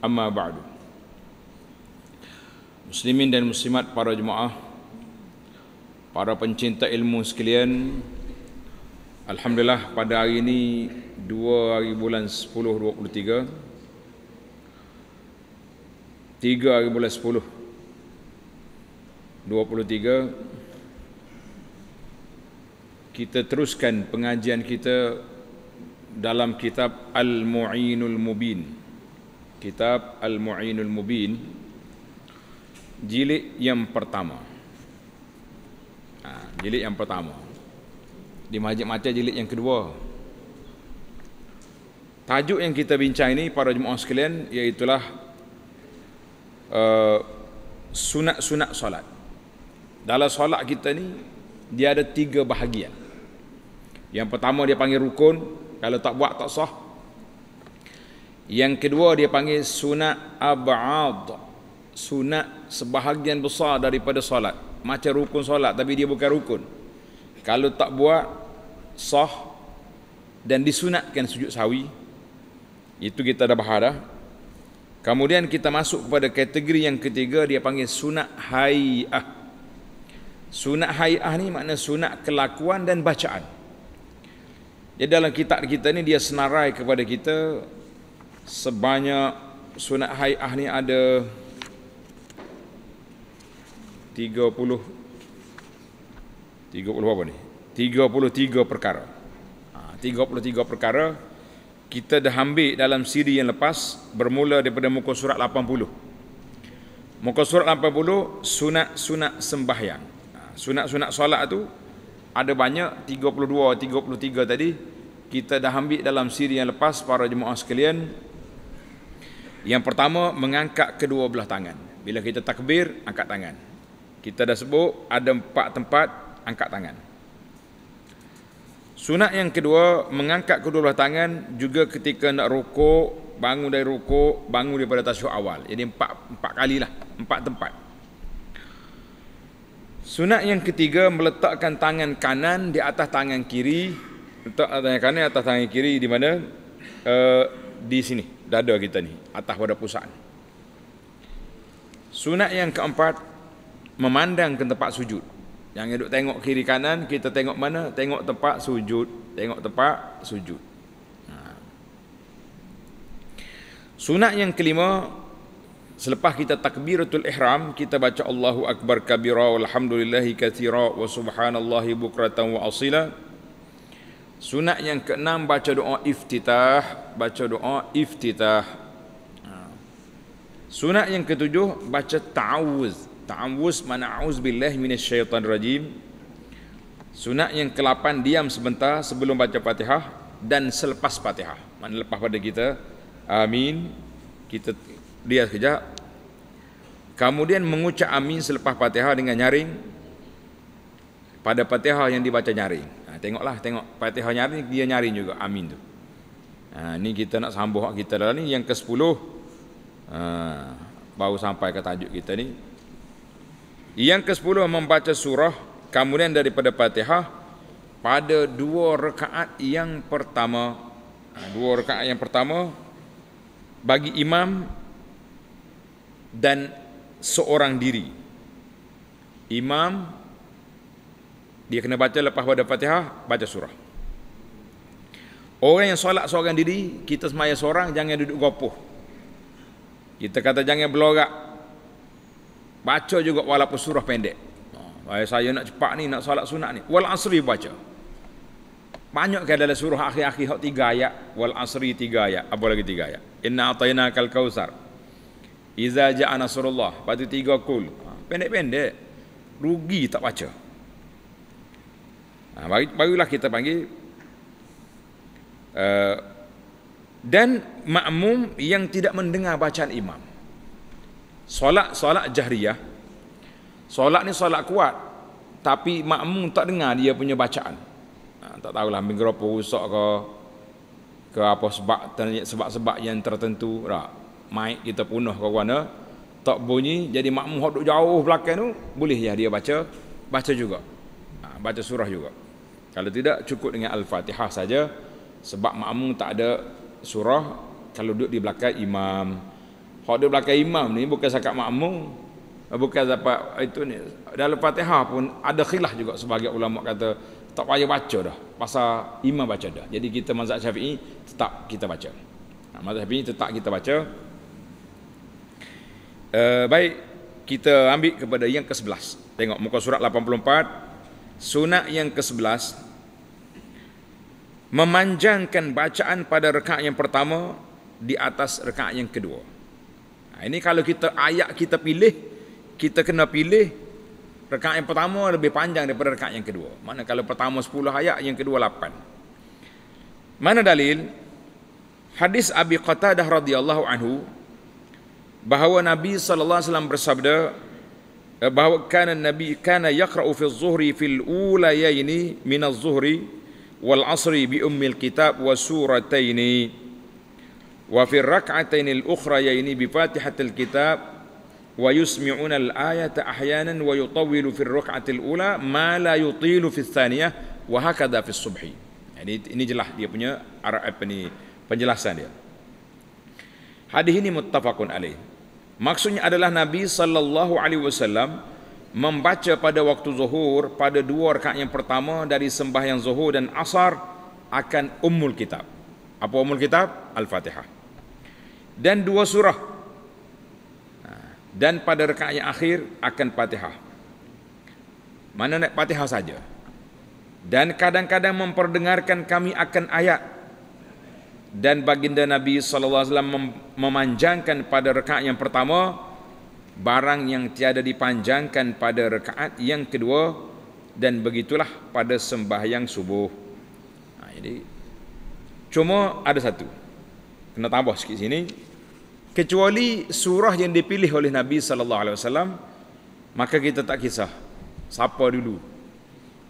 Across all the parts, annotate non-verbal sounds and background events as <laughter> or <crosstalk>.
amma ba'du muslimin dan muslimat para jemaah para pencinta ilmu sekalian alhamdulillah pada hari ini 2 hari bulan 10 23 hari bulan 10 23 kita teruskan pengajian kita dalam kitab Al-Mu'inul Mubin kitab Al-Mu'inul Mubin jilid yang pertama. Ha, jilid yang pertama. Di majlis macam jilid yang kedua. Tajuk yang kita bincang ini para jemaah sekalian iaitu uh, sunat-sunat solat. Dalam solat kita ni dia ada tiga bahagian. Yang pertama dia panggil rukun, kalau tak buat tak sah, yang kedua dia panggil sunat ab'ad. Sunat sebahagian besar daripada solat. Macam rukun solat tapi dia bukan rukun. Kalau tak buat sah dan disunatkan sujud sawi. Itu kita dah bahas dah. Kemudian kita masuk kepada kategori yang ketiga dia panggil sunat hai'ah. Sunat hai'ah ni makna sunat kelakuan dan bacaan. Jadi dalam kitab kita ni dia senarai kepada kita sebanyak sunat haiah ni ada 30 30 apa ni 33 perkara 33 ha, perkara kita dah ambil dalam siri yang lepas bermula daripada muka surat 80 muka surat 80 sunat-sunat sembahyang ha, sunat-sunat solat tu ada banyak 32 33 tadi kita dah ambil dalam siri yang lepas para jemaah sekalian yang pertama mengangkat kedua belah tangan. Bila kita takbir, angkat tangan. Kita dah sebut ada empat tempat angkat tangan. Sunat yang kedua mengangkat kedua belah tangan juga ketika nak rukuk, bangun dari rukuk, bangun daripada tasyuk awal. Jadi empat empat kali lah, empat tempat. Sunat yang ketiga meletakkan tangan kanan di atas tangan kiri, letak tangan kanan di atas tangan kiri di mana? Uh, di sini dada kita ni atas pada pusat. Sunat yang keempat memandang ke tempat sujud. Yang duduk tengok kiri kanan, kita tengok mana? Tengok tempat sujud, tengok tempat sujud. Ha. Sunat yang kelima selepas kita takbiratul ihram kita baca Allahu akbar kabira walhamdulillahi katsira wa subhanallahi bukratan wa asila. Sunat yang keenam baca doa iftitah, baca doa iftitah. Ha. Sunat yang ketujuh baca ta'awuz. Ta'awuz mana auz billahi minasyaitan rajim. Sunat yang kelapan diam sebentar sebelum baca Fatihah dan selepas Fatihah. Mana lepas pada kita amin kita lihat sekejap. Kemudian mengucap amin selepas Fatihah dengan nyaring pada Fatihah yang dibaca nyaring tengoklah tengok Fatihah nyari dia nyari juga amin tu. Ha ni kita nak sambung hak kita dalam ni yang ke-10. Ha baru sampai ke tajuk kita ni. Yang ke-10 membaca surah kemudian daripada Fatihah pada dua rakaat yang pertama. Ha, dua rakaat yang pertama bagi imam dan seorang diri. Imam dia kena baca lepas pada fatihah Baca surah Orang yang solat seorang diri Kita semaya seorang Jangan duduk gopoh Kita kata jangan berlorak Baca juga walaupun surah pendek oh, Saya nak cepat ni Nak solat sunat ni Wal asri baca banyak ke dalam surah akhir-akhir hak tiga ayat wal asri tiga ayat apa lagi tiga ayat inna atayna kal kausar iza ja'a nasrullah patu tiga kul ha, pendek-pendek rugi tak baca Ha, barulah kita panggil. Uh, dan makmum yang tidak mendengar bacaan imam. Solat-solat jahriyah. Solat ni solat kuat. Tapi makmum tak dengar dia punya bacaan. Ha, tak tahulah mikrofon rusak ke ke apa sebab sebab-sebab yang tertentu tak mic kita punah ke mana tak bunyi jadi makmum hok jauh belakang tu boleh ya dia baca baca juga ha, baca surah juga kalau tidak cukup dengan Al-Fatihah saja sebab makmum tak ada surah kalau duduk di belakang imam. kalau duduk belakang imam ni bukan sakat makmum. Bukan dapat itu ni. al Fatihah pun ada khilaf juga sebagai ulama kata tak payah baca dah. Pasal imam baca dah. Jadi kita mazhab Syafi'i tetap kita baca. Ha, mazhab Syafi'i tetap kita baca. Uh, baik kita ambil kepada yang ke-11. Tengok muka surat 84 Sunat yang ke-11 memanjangkan bacaan pada rekat yang pertama di atas rekat yang kedua. Nah, ha, ini kalau kita ayat kita pilih, kita kena pilih rekat yang pertama lebih panjang daripada rekat yang kedua. Mana kalau pertama 10 ayat, yang kedua 8. Mana dalil? Hadis Abi Qatadah radhiyallahu anhu bahawa Nabi saw bersabda, كان النبي كان يقرأ في الظهر في الأوليين من الظهر والعصر بأم الكتاب وسورتين وفي الركعتين الأخريين بفاتحة الكتاب ويسمعون الآية أحيانا ويطول في الركعة الأولى ما لا يطيل في الثانية وهكذا في الصبح يعني ini jelas dia punya apa ni penjelasan dia. Hadis ini muttafaqun alaih. Maksudnya adalah Nabi sallallahu alaihi wasallam membaca pada waktu zuhur pada dua rakaat yang pertama dari sembahyang zuhur dan asar akan ummul kitab. Apa ummul kitab? Al-Fatihah. Dan dua surah. Ha, dan pada rakaat yang akhir akan Fatihah. Mana nak Fatihah saja. Dan kadang-kadang memperdengarkan kami akan ayat dan baginda Nabi SAW memanjangkan pada rekaat yang pertama barang yang tiada dipanjangkan pada rekaat yang kedua dan begitulah pada sembahyang subuh ha, jadi cuma ada satu kena tambah sikit sini kecuali surah yang dipilih oleh Nabi SAW maka kita tak kisah siapa dulu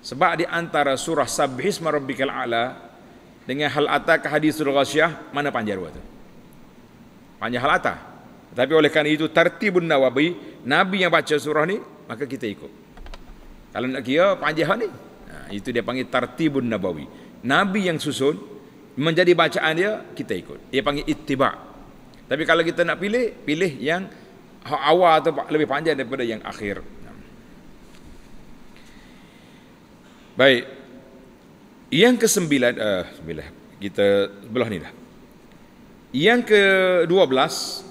sebab di antara surah Sabihisma Rabbikal A'la dengan hal atta ke hadis rasyah mana panjang ruah tu panjang hal atta tapi oleh kerana itu tertibun nawabi nabi yang baca surah ni maka kita ikut kalau nak kira panjang hal ni nah, ha, itu dia panggil tertibun nabawi nabi yang susun menjadi bacaan dia kita ikut dia panggil ittiba tapi kalau kita nak pilih pilih yang awal atau lebih panjang daripada yang akhir baik yang ke sembilan, uh, eh, sembilan kita sebelah ni dah. Yang ke dua belas,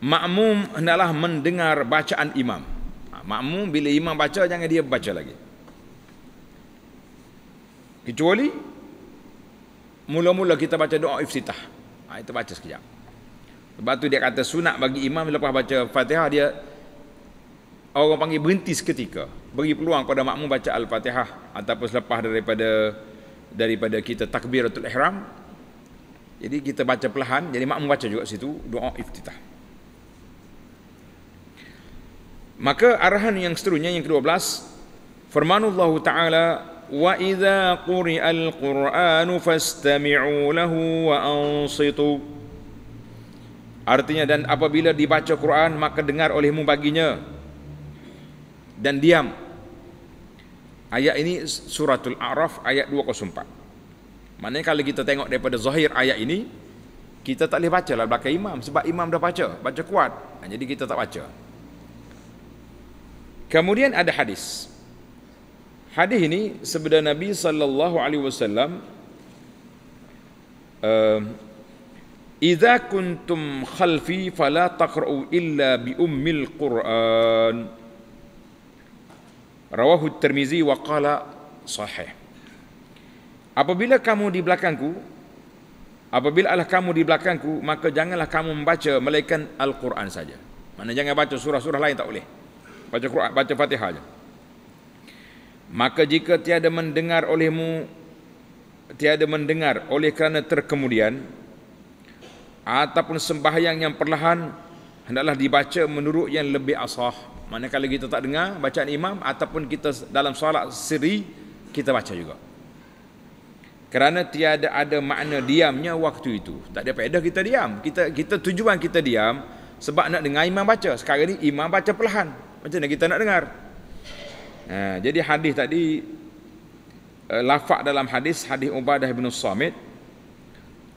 makmum hendalah mendengar bacaan imam. Ha, makmum bila imam baca, jangan dia baca lagi. Kecuali, mula-mula kita baca doa iftitah. Ha, itu baca sekejap. Sebab tu dia kata sunat bagi imam lepas baca fatihah dia, orang panggil berhenti seketika beri peluang kepada makmum baca al-Fatihah ataupun selepas daripada daripada kita takbiratul ihram. Jadi kita baca perlahan, jadi makmum baca juga situ doa iftitah. Maka arahan yang seterusnya yang ke-12 Allah Ta'ala Wa idha quri'al quranu fastami'u lahu wa ansitu Artinya dan apabila dibaca Quran maka dengar olehmu baginya dan diam. Ayat ini suratul A'raf ayat 204. Maknanya kalau kita tengok daripada zahir ayat ini, kita tak boleh baca lah belakang imam sebab imam dah baca, baca kuat. Ha, jadi kita tak baca. Kemudian ada hadis. Hadis ini sebenarnya Nabi saw. alaihi wasallam eh, "Idza kuntum khalfi fala taqra'u illa bi Qur'an." Rawahu Tirmizi wa qala sahih. Apabila kamu di belakangku, apabila Allah kamu di belakangku, maka janganlah kamu membaca melainkan Al-Quran saja. Mana jangan baca surah-surah lain tak boleh. Baca Quran, baca Fatihah saja. Maka jika tiada mendengar olehmu tiada mendengar oleh kerana terkemudian ataupun sembahyang yang perlahan hendaklah dibaca menurut yang lebih asah Manakala kita tak dengar bacaan imam ataupun kita dalam solat siri kita baca juga. Kerana tiada ada makna diamnya waktu itu. Tak ada faedah kita diam. Kita kita tujuan kita diam sebab nak dengar imam baca. Sekarang ni imam baca perlahan. Macam mana kita nak dengar? Ha, jadi hadis tadi e, lafaz dalam hadis hadis Ubadah bin Samit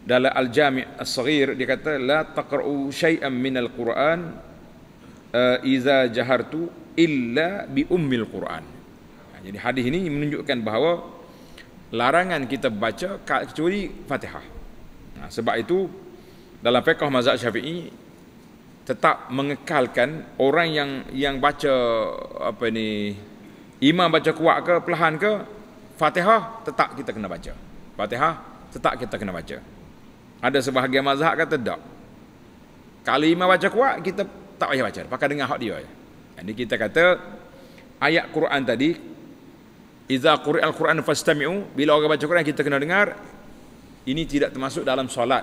dalam Al-Jami' As-Saghir dia kata la taqra'u shay'an min al-Quran Eh, iza jahartu illa bi ummil Quran. Ha, jadi hadis ini menunjukkan bahawa larangan kita baca kecuali Fatihah. Nah, ha, sebab itu dalam fiqh mazhab Syafi'i tetap mengekalkan orang yang yang baca apa ni imam baca kuat ke perlahan ke Fatihah tetap kita kena baca. Fatihah tetap kita kena baca. Ada sebahagian mazhab kata tak. Kalau imam baca kuat kita tak payah baca pakai dengar hak dia jadi kita kata ayat Quran tadi iza quri'al quran fastami'u bila orang baca Quran kita kena dengar ini tidak termasuk dalam solat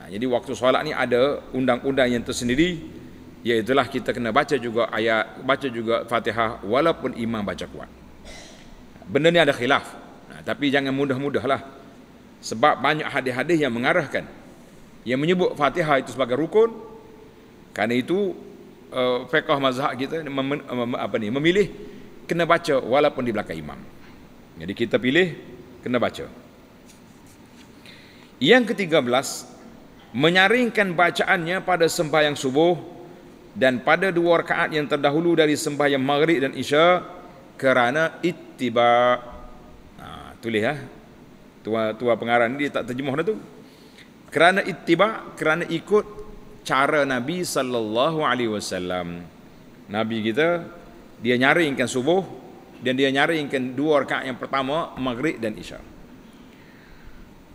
ha, jadi waktu solat ni ada undang-undang yang tersendiri iaitulah kita kena baca juga ayat baca juga Fatihah walaupun imam baca kuat. Benda ni ada khilaf. Nah, ha, tapi jangan mudah-mudahlah. Sebab banyak hadis-hadis yang mengarahkan yang menyebut Fatihah itu sebagai rukun Karena itu uh, fiqh mazhab kita mem, mem, apa ni memilih kena baca walaupun di belakang imam. Jadi kita pilih kena baca. Yang ke-13 menyaringkan bacaannya pada sembahyang subuh dan pada dua rakaat yang terdahulu dari sembahyang maghrib dan isya kerana ittiba. Nah, ha, tulis ya. Ha. Tua tua pengarang ni tak terjemah dah tu. Kerana ittiba, kerana ikut cara Nabi sallallahu alaihi wasallam. Nabi kita dia nyaringkan subuh dan dia nyaringkan dua rakaat yang pertama maghrib dan isya.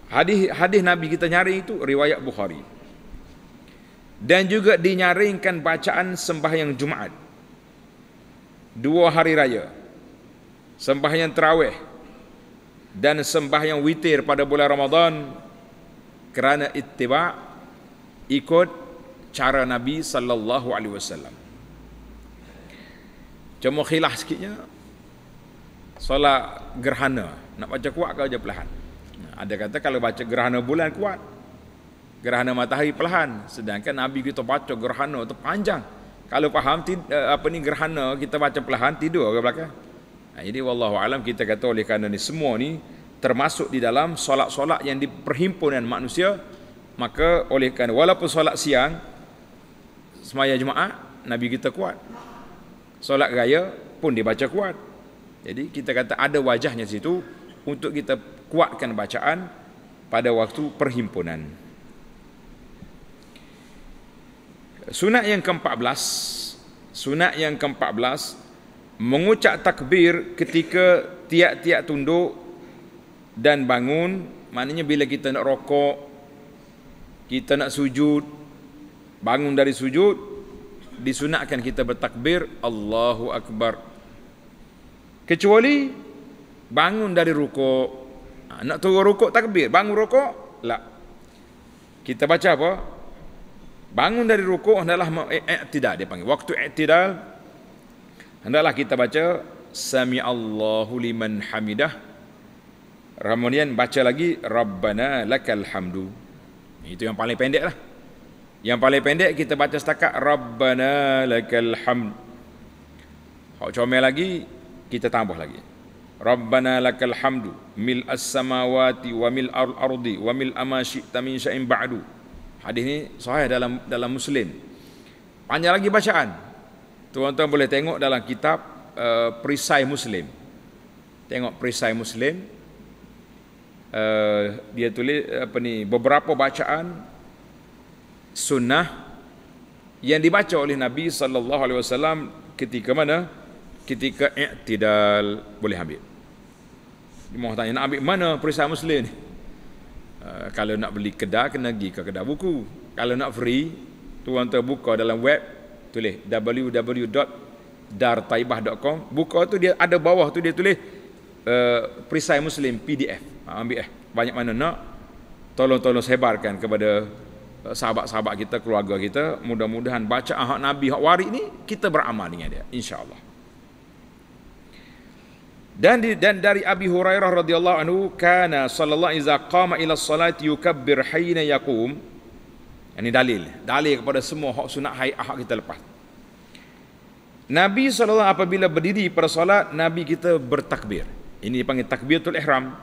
Hadis hadis Nabi kita nyaring itu riwayat Bukhari. Dan juga dinyaringkan bacaan sembahyang Jumaat. Dua hari raya. Sembahyang Tarawih dan sembahyang witir pada bulan Ramadan kerana ittiba ikut cara Nabi sallallahu alaihi wasallam. Cuma khilaf sikitnya solat gerhana nak baca kuat ke baca perlahan. Ada kata kalau baca gerhana bulan kuat. Gerhana matahari perlahan sedangkan Nabi kita baca gerhana tu panjang. Kalau faham eh, apa ni gerhana kita baca perlahan tidur ke belakang. Nah, jadi wallahu alam kita kata oleh kerana ni semua ni termasuk di dalam solat-solat yang diperhimpunan manusia maka oleh kerana walaupun solat siang semaya jemaah Nabi kita kuat solat raya pun dibaca kuat jadi kita kata ada wajahnya situ untuk kita kuatkan bacaan pada waktu perhimpunan sunat yang ke-14 sunat yang ke-14 mengucap takbir ketika tiap-tiap tunduk dan bangun maknanya bila kita nak rokok kita nak sujud bangun dari sujud disunatkan kita bertakbir Allahu akbar kecuali bangun dari rukuk ha, nak turun rukuk takbir bangun rukuk la kita baca apa bangun dari rukuk hendaklah e- i'tidal dia panggil waktu i'tidal hendaklah kita baca sami Allahu liman hamidah Ramadhan baca lagi Rabbana lakal hamdu itu yang paling pendek lah yang paling pendek kita baca setakat Rabbana lakal hamd. Hak comel lagi kita tambah lagi. Rabbana lakal hamdu mil as-samawati wa mil al-ardi wa mil amashi tamin sya'in ba'du. Hadis ni sahih dalam dalam Muslim. Panjang lagi bacaan. Tuan-tuan boleh tengok dalam kitab uh, Perisai Muslim. Tengok Perisai Muslim. Uh, dia tulis apa ni beberapa bacaan sunnah yang dibaca oleh Nabi sallallahu alaihi wasallam ketika mana? Ketika i'tidal boleh ambil. Dia tanya nak ambil mana perisai muslim ni? Uh, kalau nak beli kedai kena pergi ke kedai buku. Kalau nak free, tuan terbuka dalam web tulis www.dartaibah.com. Buka tu dia ada bawah tu dia tulis uh, perisai muslim PDF. Ha, ambil eh banyak mana nak tolong-tolong sebarkan kepada Eh, sahabat-sahabat kita, keluarga kita, mudah-mudahan baca hak Nabi, hak waris ni, kita beramal dengan dia, insyaAllah. Dan, di, dan dari Abi Hurairah radhiyallahu anhu kana sallallahu iza qama ila salati yukabbir hina yaqum ini dalil dalil kepada semua hak sunat haid ahad kita lepas Nabi sallallahu apabila berdiri pada solat nabi kita bertakbir ini dipanggil takbiratul ihram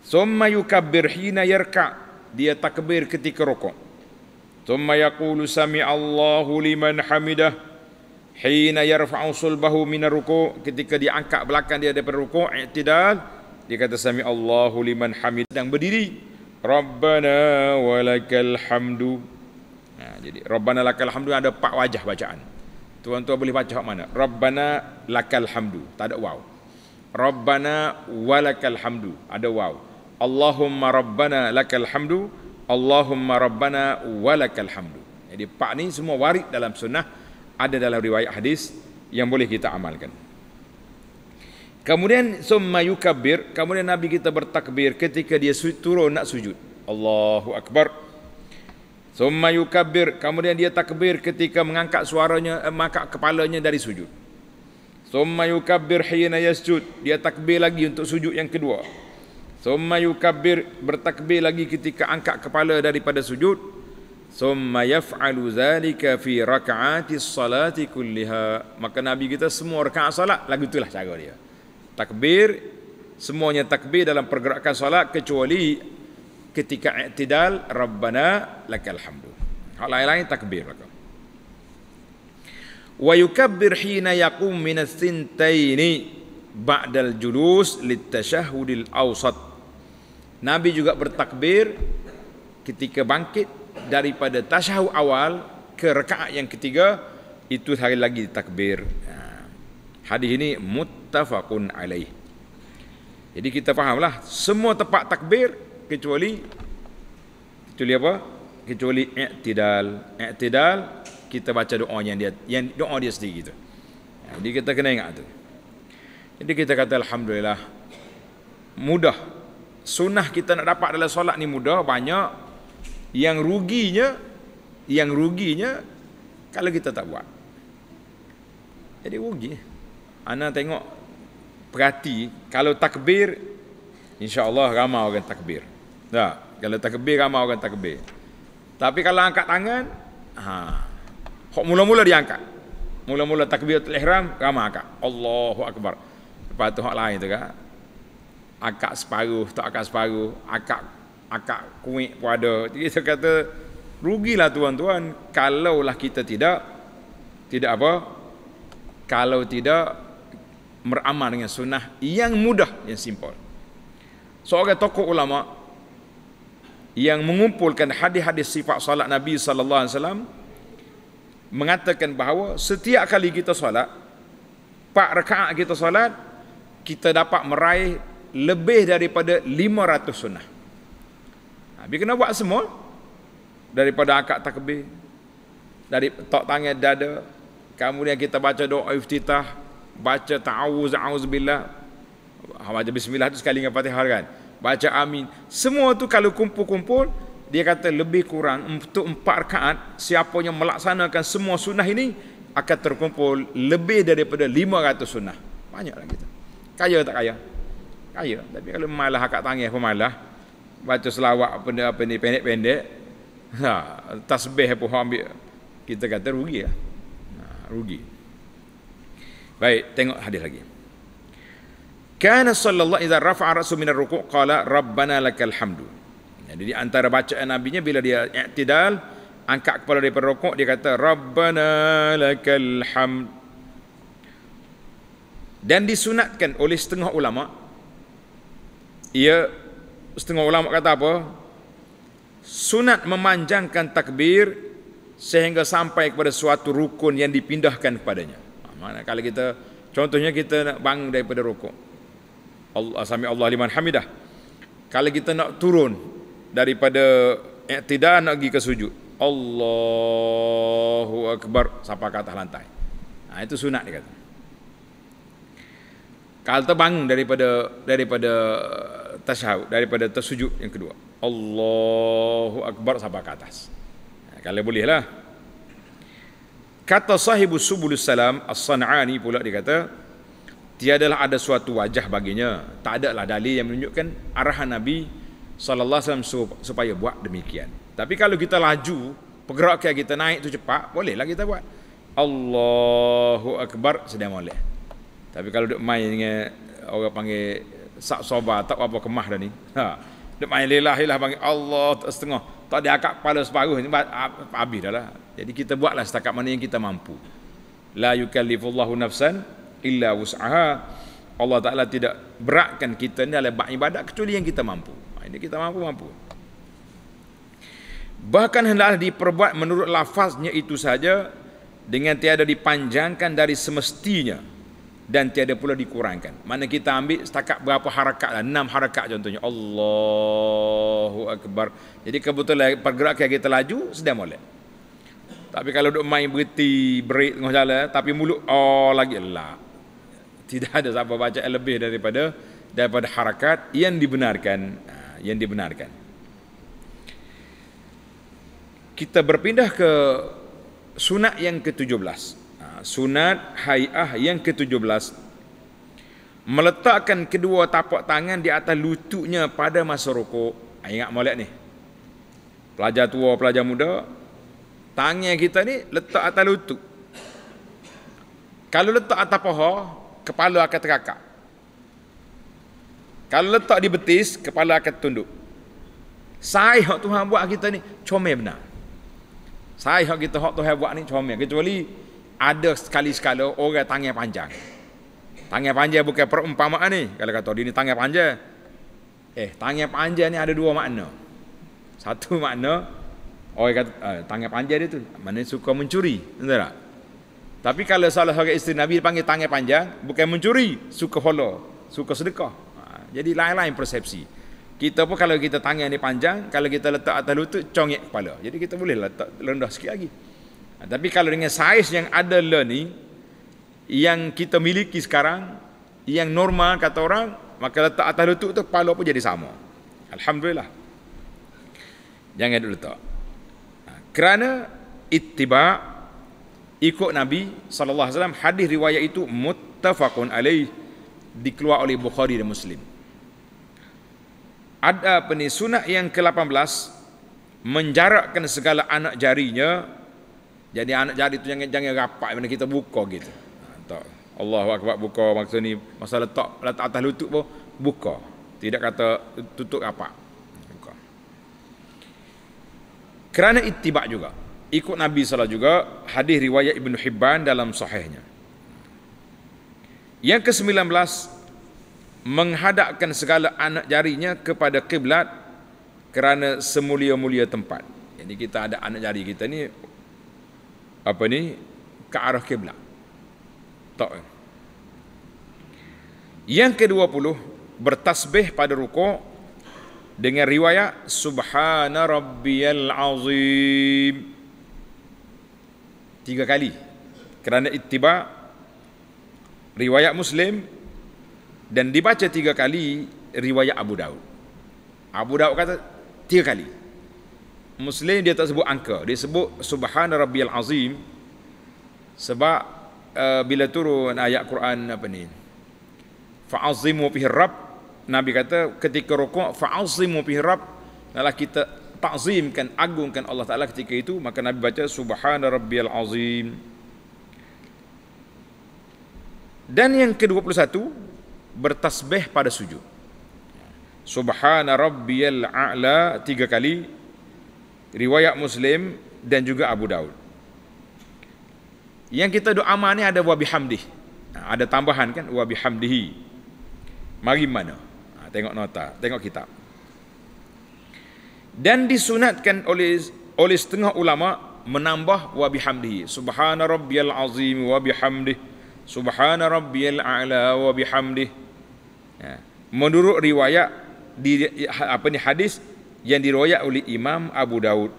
summa yukabbir hina yarka dia takbir ketika rukuk. Thumma yaqulu sami Allahu liman hamidah hina yarfa'u sulbahu min ar-ruku' ketika dia angkat belakang dia daripada rukuk i'tidal dia kata sami Allahu liman hamidah sedang berdiri. Rabbana walakal hamdu. Nah, ha, jadi Rabbana lakal hamdu ada empat wajah bacaan. Tuan-tuan boleh baca mana? Rabbana lakal hamdu. Tak ada waw. Rabbana walakal hamdu. Ada wow. Allahumma rabbana lakal hamdu Allahumma rabbana walakal hamdu jadi pak ni semua warid dalam sunnah ada dalam riwayat hadis yang boleh kita amalkan kemudian summa yukabbir kemudian nabi kita bertakbir ketika dia turun nak sujud Allahu akbar summa yukabbir kemudian dia takbir ketika mengangkat suaranya eh, mengangkat kepalanya dari sujud summa yukabbir hina yasjud dia takbir lagi untuk sujud yang kedua Summa yukabbir bertakbir lagi ketika angkat kepala daripada sujud. Summa yaf'alu zalika fi raka'ati salati kulliha. Maka Nabi kita semua rakaat salat, lagu itulah cara dia. Takbir, semuanya takbir dalam pergerakan salat kecuali ketika i'tidal, Rabbana lakal hamdu. Hal lain-lain takbir maka. Wa yukabbir hina yaqum min as-sintaini ba'dal julus tashahudil awsat Nabi juga bertakbir ketika bangkit daripada tasyahud awal ke rekaat yang ketiga itu hari lagi takbir. Ha. Hadis ini muttafaqun alaih. Jadi kita fahamlah semua tempat takbir kecuali kecuali apa? Kecuali i'tidal. I'tidal kita baca doa yang dia yang doa dia sendiri gitu. Ha, jadi kita kena ingat tu. Jadi kita kata alhamdulillah mudah sunnah kita nak dapat dalam solat ni mudah banyak yang ruginya yang ruginya kalau kita tak buat jadi rugi ana tengok perhati kalau takbir insyaallah ramai orang takbir dah kalau takbir ramai orang takbir tapi kalau angkat tangan ha hok mula-mula diangkat mula-mula takbiratul ihram ramai angkat Allahu akbar lepas tu hok lain tu kan akak separuh tak akak separuh akak akak kuik pun ada saya kata rugilah tuan-tuan kalaulah kita tidak tidak apa kalau tidak meramal dengan sunnah yang mudah yang simple seorang tokoh ulama yang mengumpulkan hadis-hadis sifat salat Nabi sallallahu alaihi wasallam mengatakan bahawa setiap kali kita salat, empat rakaat kita salat kita dapat meraih lebih daripada 500 sunnah. Ha, dia kena buat semua daripada akad takbir, dari tok tangan dada, kemudian kita baca doa iftitah, baca ta'awuz, a'udzubillah, ha, baca bismillah tu sekali dengan fatihah kan. Baca amin. Semua tu kalau kumpul-kumpul, dia kata lebih kurang untuk empat rakaat, siapa yang melaksanakan semua sunnah ini, akan terkumpul lebih daripada 500 sunnah. Banyaklah kita. Kaya tak Kaya kaya. Tapi kalau malah akak tangis pun malah. Baca selawat benda apa ni pendek-pendek. Ha, tasbih pun ambil. Kita kata rugi lah. Ha, rugi. Baik, tengok hadis lagi. Kana sallallahu idza rafa'a ra'su min ruku' qala rabbana lakal hamdu. Jadi di antara bacaan Nabi nya bila dia i'tidal, angkat kepala dari rukuk dia kata rabbana lakal hamd. Dan disunatkan oleh setengah ulama' Ia setengah ulama kata apa? Sunat memanjangkan takbir sehingga sampai kepada suatu rukun yang dipindahkan kepadanya. Ha, Mana kalau kita contohnya kita nak bangun daripada rukun. Allah sami Allah liman hamidah. Kalau kita nak turun daripada i'tidal nak pergi ke sujud. Allahu akbar sampai ke atas lantai. Nah, ha, itu sunat dia kata. Kalau terbangun daripada daripada tasyahud daripada tasujud yang kedua. Allahu akbar sampai ke atas. Nah, ha, kalau bolehlah. Kata sahibus subulus salam as-san'ani pula dia kata tiadalah ada suatu wajah baginya. Tak ada lah dalil yang menunjukkan arahan Nabi sallallahu alaihi wasallam supaya buat demikian. Tapi kalau kita laju, pergerakan kita naik tu cepat, bolehlah kita buat. Allahu akbar sedang boleh. Tapi kalau duk main dengan orang panggil sak soba tak apa kemah dah ni ha dak main lelah lah panggil Allah setengah tak ada akak kepala separuh ni habis dah lah jadi kita buatlah setakat mana yang kita mampu la yukallifullahu nafsan illa wus'aha Allah Taala tidak beratkan kita ni dalam bab ibadat kecuali yang kita mampu ini ha, kita mampu mampu bahkan hendaklah diperbuat menurut lafaznya itu saja dengan tiada dipanjangkan dari semestinya dan tiada pula dikurangkan. Mana kita ambil setakat berapa harakat lah. Enam harakat contohnya. Allahu Akbar. Jadi kebetulan pergerakan kita laju, sedang boleh. Tapi kalau duduk main berhenti, break tengah jalan, tapi mulut, oh lagi lah. Tidak ada siapa baca lebih daripada daripada harakat yang dibenarkan. Ha, yang dibenarkan. Kita berpindah ke sunat yang ke-17 sunat hai'ah yang ke-17 meletakkan kedua tapak tangan di atas lututnya pada masa rukuk ah, ingat molek ni pelajar tua pelajar muda tangan kita ni letak atas lutut kalau letak atas paha kepala akan terkakak kalau letak di betis kepala akan tunduk sai hak Tuhan buat kita ni comel benar sai hak kita hak Tuhan buat ni comel kecuali ada sekali-sekala orang tangan panjang. Tangan panjang bukan perumpamaan ni. Kalau kata dia ni tangan panjang. Eh, tangan panjang ni ada dua makna. Satu <laughs> makna, orang kata eh, tangan panjang dia tu. Mana suka mencuri. Tentang tak? Tapi kalau salah seorang isteri Nabi panggil tangan panjang, bukan mencuri. Suka follow. Suka sedekah. Ha, jadi lain-lain persepsi. Kita pun kalau kita tangan ni panjang, kalau kita letak atas lutut, congek kepala. Jadi kita boleh letak rendah sikit lagi. Ha, tapi kalau dengan saiz yang ada learning yang kita miliki sekarang yang normal kata orang maka letak atas lutut tu kepala pun jadi sama. Alhamdulillah. Jangan dulu letak. Ha, kerana ittiba ikut Nabi saw hadis riwayat itu muttafaqun alaih dikeluar oleh Bukhari dan Muslim. Ada apa yang ke-18 menjarakkan segala anak jarinya jadi anak jari tu jangan jangan rapat mana kita buka gitu. Ha, tak. Allahu akbar buka maksud ni masa letak letak atas lutut pun buka. Tidak kata tutup apa. Buka. Kerana ittiba juga. Ikut Nabi salah juga hadis riwayat Ibnu Hibban dalam sahihnya. Yang ke-19 menghadapkan segala anak jarinya kepada kiblat kerana semulia-mulia tempat. Jadi kita ada anak jari kita ni apa ni ke arah kiblat. Tak. Yang ke-20 bertasbih pada rukuk dengan riwayat subhana rabbiyal azim. Tiga kali. Kerana ittiba riwayat Muslim dan dibaca tiga kali riwayat Abu Daud. Abu Daud kata tiga kali. Muslim dia tak sebut angka dia sebut subhan rabbiyal azim sebab uh, bila turun ayat Quran apa ni fa'azimu bihi rabb nabi kata ketika rukuk fa'azimu bihi rabb kalau kita takzimkan agungkan Allah Taala ketika itu maka nabi baca subhan rabbiyal azim dan yang ke-21 bertasbih pada sujud subhan rabbiyal a'la tiga kali riwayat Muslim dan juga Abu Daud. Yang kita doa amal ni ada hamdi, ha, Ada tambahan kan hamdi. Mari mana? Ha, tengok nota, tengok kitab. Dan disunatkan oleh oleh setengah ulama menambah hamdi. Subhana rabbiyal azim hamdi. Subhana rabbiyal a'la wabihamdih. Ya. Menurut riwayat di apa ni hadis yang diroyak oleh Imam Abu Daud.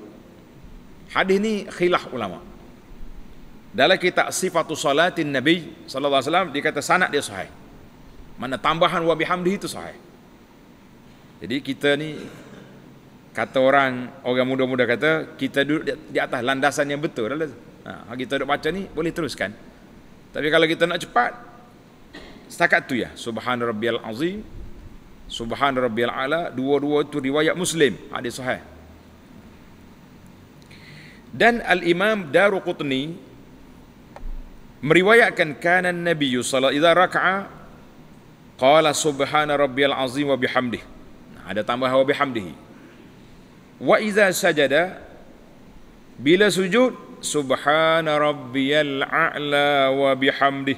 Hadis ini khilaf ulama. Dalam kitab Sifatu Salatin Nabi sallallahu alaihi wasallam dikata sanad dia sahih. Mana tambahan wa bihamdi itu sahih. Jadi kita ni kata orang orang muda-muda kata kita duduk di atas landasan yang betul dah. Ha, ha, kita duduk baca ni boleh teruskan. Tapi kalau kita nak cepat setakat tu ya. Subhan rabbiyal azim Subhan Rabbil Ala dua-dua itu riwayat Muslim hadis sahih dan Al Imam Daruqutni meriwayatkan kana Nabi sallallahu idza raka'a qala subhana rabbiyal azim wa bihamdih ada tambah wa bihamdih. wa idza sajada bila sujud subhana rabbiyal a'la wa bihamdih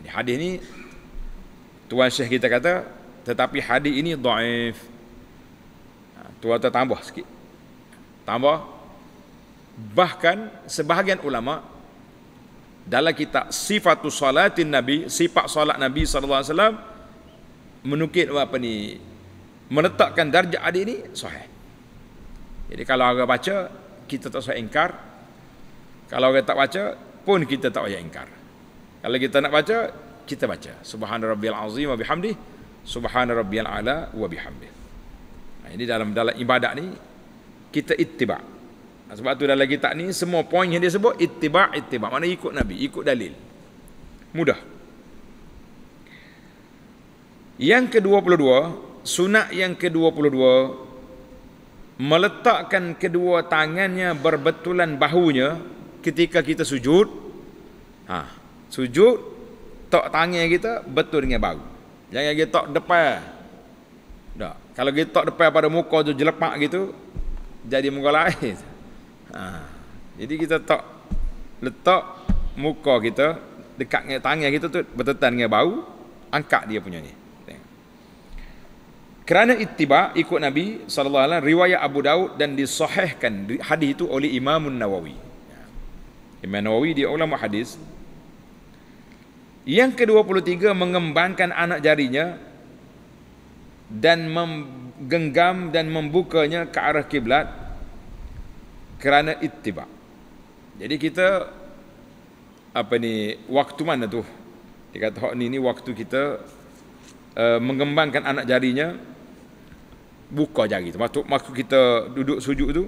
ini hadis ni tuan syekh kita kata tetapi hadis ini daif ha, tu ada tambah sikit tambah bahkan sebahagian ulama dalam kitab sifatus salatin nabi sifat solat nabi sallallahu alaihi wasallam menukit apa ni meletakkan darjah hadis ini sahih jadi kalau orang baca kita tak usah ingkar kalau orang tak baca pun kita tak payah ingkar kalau kita nak baca kita baca subhanarabbil azim wa bihamdihi subhana rabbiyal ala wa bihamdih nah, ini dalam dalam ibadat ni kita ittiba nah, sebab tu dalam tak ni semua poin yang dia sebut ittiba ittiba mana ikut nabi ikut dalil mudah yang ke-22 sunat yang ke-22 meletakkan kedua tangannya berbetulan bahunya ketika kita sujud ha, sujud tok tangan kita betul dengan bahu Jangan getok depan. Dak. Kalau getok depan pada muka tu jelepak gitu jadi muka lain. <laughs> Ha. Jadi kita tak letak muka kita dekat dengan tangan kita tu bertetan dengan bau, angkat dia punya ni. Kerana ittiba ikut Nabi sallallahu alaihi wasallam riwayat Abu Daud dan disahihkan hadis itu oleh Imam Nawawi. Ha. Imam Nawawi dia ulama hadis, yang ke-23 mengembangkan anak jarinya dan menggenggam dan membukanya ke arah kiblat kerana ittiba. Jadi kita apa ni waktu mana tu? Dia kata hok ni ni waktu kita uh, mengembangkan anak jarinya buka jari tu. Maksud maksud kita duduk sujud tu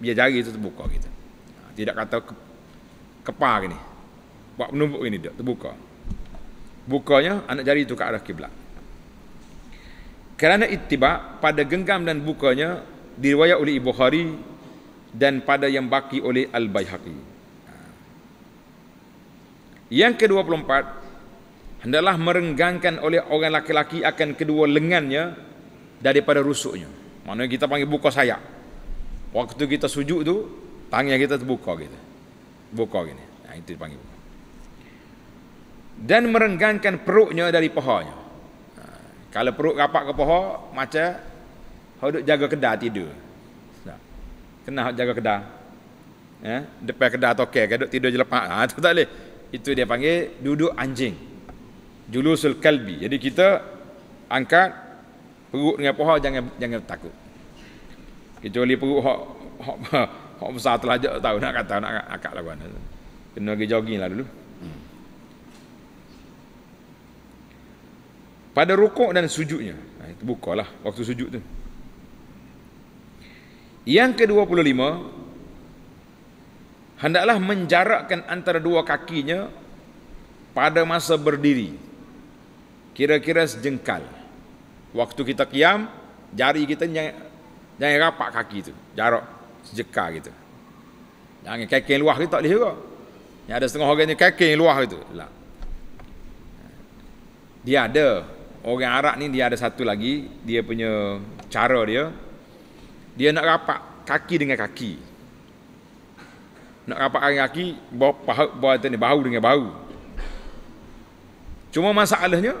biar jari tu terbuka kita. Ha, tidak kata ke, kepar ni. Buat menumbuk ini dia terbuka bukanya anak jari itu ke arah kiblat. Kerana ittiba pada genggam dan bukanya diriwayat oleh Ibnu Bukhari dan pada yang baki oleh Al Baihaqi. Yang ke-24 hendaklah merenggangkan oleh orang laki-laki akan kedua lengannya daripada rusuknya. Maknanya kita panggil buka sayap. Waktu kita sujud tu tangan kita terbuka gitu. Buka gini. Nah, itu dipanggil dan merenggangkan perutnya dari pohonnya. Ha, kalau perut rapat ke pohon, macam hendak jaga kedai tidur. Nah, kena hendak jaga kedai. Ya, eh, depan kedai toke ke duk tidur je lepak. Ha, tak boleh. Itu dia panggil duduk anjing. Julusul kalbi. Jadi kita angkat perut dengan pohon jangan jangan takut. Kecuali perut hok hok <laughs> hok besar telajak tahu nak kata nak akak lawan. Kena pergi jogging lah dulu. pada rukuk dan sujudnya. Ha, itu bukalah waktu sujud tu. Yang ke-25 hendaklah menjarakkan antara dua kakinya pada masa berdiri. Kira-kira sejengkal. Waktu kita kiam jari kita jangan jangan rapat kaki tu. Jarak sejengkal gitu. Jangan kaki luah kita tak boleh juga. Yang ada setengah orang ni kaki luah gitu. Lah. Dia ada orang Arab ni dia ada satu lagi dia punya cara dia dia nak rapat kaki dengan kaki nak rapat dengan kaki bawa bahu, bahu, bahu dengan bahu cuma masalahnya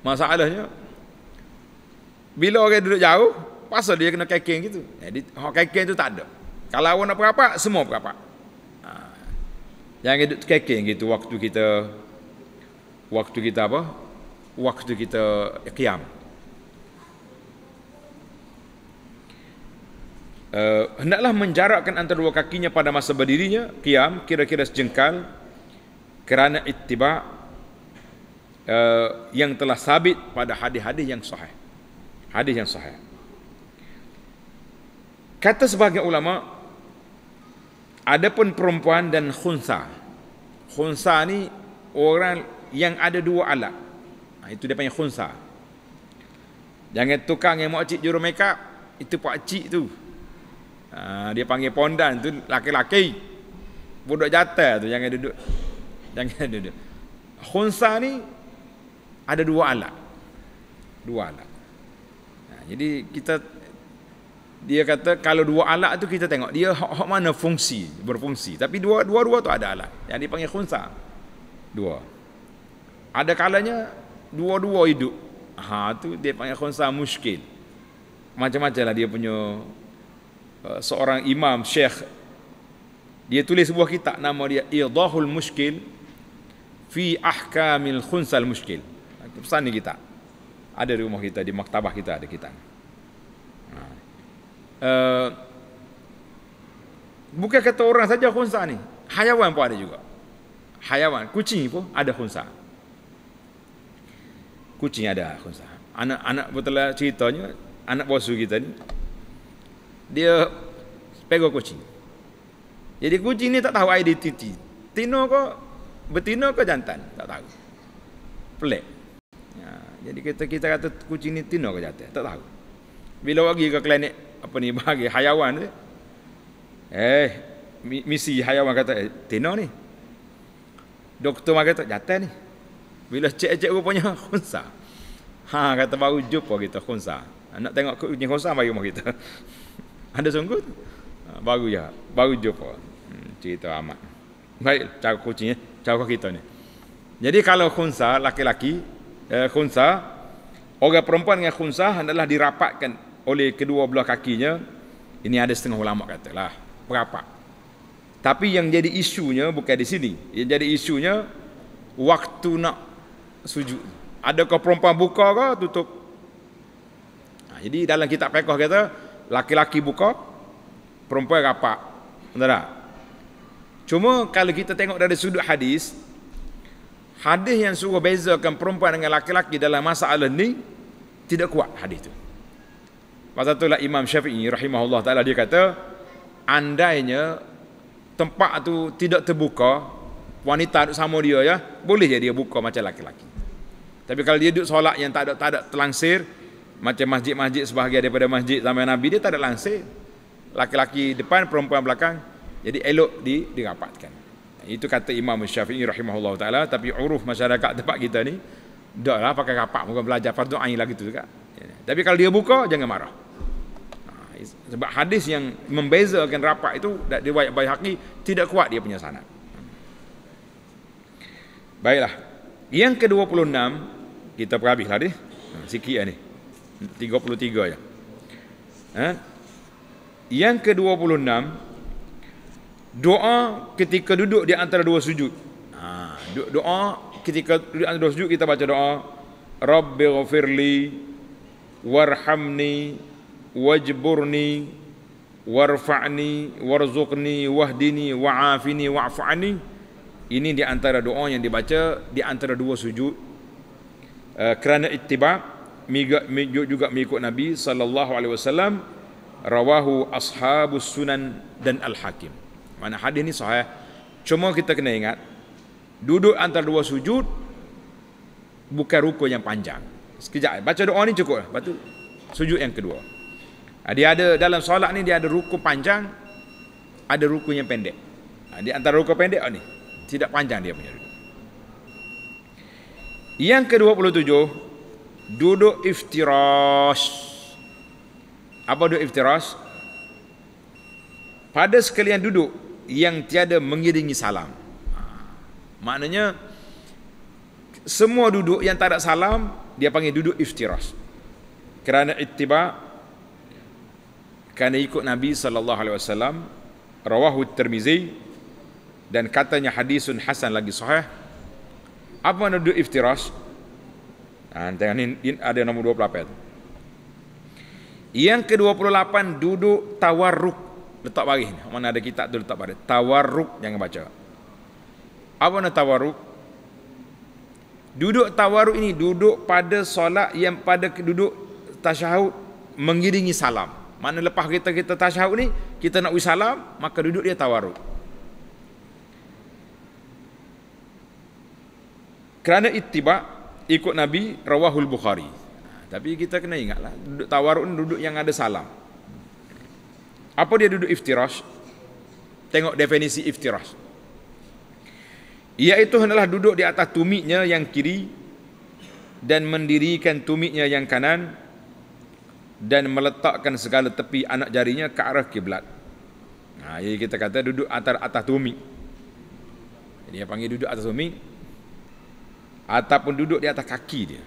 masalahnya bila orang duduk jauh pasal dia kena kekeng gitu jadi orang kekeng tu tak ada kalau orang nak berapa semua berapa ha. jangan duduk kekeng gitu waktu kita waktu kita apa waktu kita qiyam uh, eh, hendaklah menjarakkan antara dua kakinya pada masa berdirinya qiyam kira-kira sejengkal kerana ittiba uh, yang telah sabit pada hadis-hadis yang sahih hadis yang sahih kata sebagian ulama adapun perempuan dan khunsa khunsa ni orang yang ada dua alat. Ha, itu dia panggil khunsa. Jangan tukang yang makcik juru makeup, itu pakcik tu. Ha, dia panggil pondan tu laki-laki. Budak jatah tu jangan duduk. <laughs> Jangan duduk. Khunsa ni ada dua alat. Dua alat. Ha, jadi kita dia kata kalau dua alat tu kita tengok dia hok -hak mana fungsi berfungsi tapi dua dua dua tu ada alat yang dipanggil khunsa dua ada kalanya dua-dua hidup ha tu dia panggil khonsa muskil macam macam lah dia punya uh, seorang imam syekh dia tulis sebuah kitab nama dia idahul muskil fi ahkamil khunsal muskil ha, itu pesan ni kita ada di rumah kita di maktabah kita ada kita ha. Uh, bukan kata orang saja khunsa ni. Hayawan pun ada juga. Hayawan, kucing pun ada khunsa. Uh, kucing ada khunsa. Anak anak betulah ceritanya anak bosu kita ni dia pegang kucing. Jadi kucing ni tak tahu identiti. Tino ke betino ke jantan, tak tahu. Pelik. Ya, jadi kita kita kata kucing ni tino ke jantan, tak tahu. Bila pergi ke klinik apa ni <laughs> bagi hayawan ni eh misi hayawan kata eh, tino ni. Doktor mak kata jantan ni. Bila cek-cek rupanya <laughs> khunsa. Ha kata baru jumpa kita khunsa. Nak tengok kucing khunsa mari rumah kita. <laughs> Ada sungguh? Ha, baru ya, baru jumpa. Hmm, cerita amat. Baik, cara kucing cara kita ni. Jadi kalau khunsa laki-laki, eh, khunsa orang perempuan dengan khunsa adalah dirapatkan oleh kedua belah kakinya. Ini ada setengah ulama katalah. Berapa? Tapi yang jadi isunya bukan di sini. Yang jadi isunya waktu nak sujud. Adakah perempuan buka ke tutup? Ha, jadi dalam kitab fiqh kita laki-laki buka, perempuan rapat. benar. tak? Cuma kalau kita tengok dari sudut hadis, hadis yang suruh bezakan perempuan dengan laki-laki dalam masalah ni tidak kuat hadis tu. Masa itulah Imam Syafi'i rahimahullah taala dia kata andainya tempat tu tidak terbuka wanita duduk sama dia ya boleh je dia buka macam laki-laki tapi kalau dia duduk solat yang tak ada tak ada terlangsir macam masjid-masjid sebahagian daripada masjid zaman Nabi dia tak ada langsir. Laki-laki depan, perempuan belakang. Jadi elok di dirapatkan. Itu kata Imam Syafi'i rahimahullah taala tapi uruf masyarakat tempat kita ni daklah pakai rapat bukan belajar fardu ain lagi tu juga. Tapi kalau dia buka jangan marah. Ha, sebab hadis yang membezakan rapat itu dak riwayat Baihaqi tidak kuat dia punya sanad. Baiklah. Yang ke-26 kita pun habislah ni. Ha, sikit lah ni. 33 ya. Ha? Yang ke-26, doa ketika duduk di antara dua sujud. Ha, doa ketika duduk di antara dua sujud, kita baca doa. Rabbi ghafirli warhamni wajburni warfa'ni warzuqni wahdini wa'afini wa'fu'ani ini di antara doa yang dibaca di antara dua sujud Eh, kerana ittiba juga mengikut Nabi sallallahu alaihi wasallam rawahu ashabus sunan dan al hakim. Mana hadis ni sahih. Cuma kita kena ingat duduk antara dua sujud bukan ruku yang panjang. Sekejap eh. baca doa ni cukup. Eh. Lepas tu sujud yang kedua. Dia ada dalam solat ni dia ada ruku panjang, ada rukun yang pendek. Di antara rukun pendek ni tidak panjang dia punya rukun. Yang ke-27 duduk iftiras Apa duduk iftiras Pada sekalian duduk yang tiada mengiringi salam. Ha. Maknanya semua duduk yang tak ada salam dia panggil duduk iftiras. Kerana ittiba kerana ikut Nabi saw alaihi wasallam rawahu at dan katanya hadisun hasan lagi sahih. Apa yang duduk iftiras? Ha, ah, tengok ni, ini ada nombor 28 tu. Yang ke-28, duduk tawarruk. Letak baris. Mana ada kitab tu letak baris. Tawarruk, jangan baca. Apa makna tawarruk? Duduk tawarruk ini, duduk pada solat yang pada duduk tasyahud mengiringi salam. Mana lepas kita kita tasyahud ni, kita nak ui salam, maka duduk dia tawarruk. kerana ittiba ikut Nabi rawahul Bukhari. Ha, tapi kita kena ingatlah duduk tawaruk ni duduk yang ada salam. Apa dia duduk iftirash? Tengok definisi iftirash. Iaitu hendaklah duduk di atas tumitnya yang kiri dan mendirikan tumitnya yang kanan dan meletakkan segala tepi anak jarinya ke arah kiblat. Nah, ha, jadi kita kata duduk atas atas tumit. Dia panggil duduk atas tumit, ataupun duduk di atas kaki dia.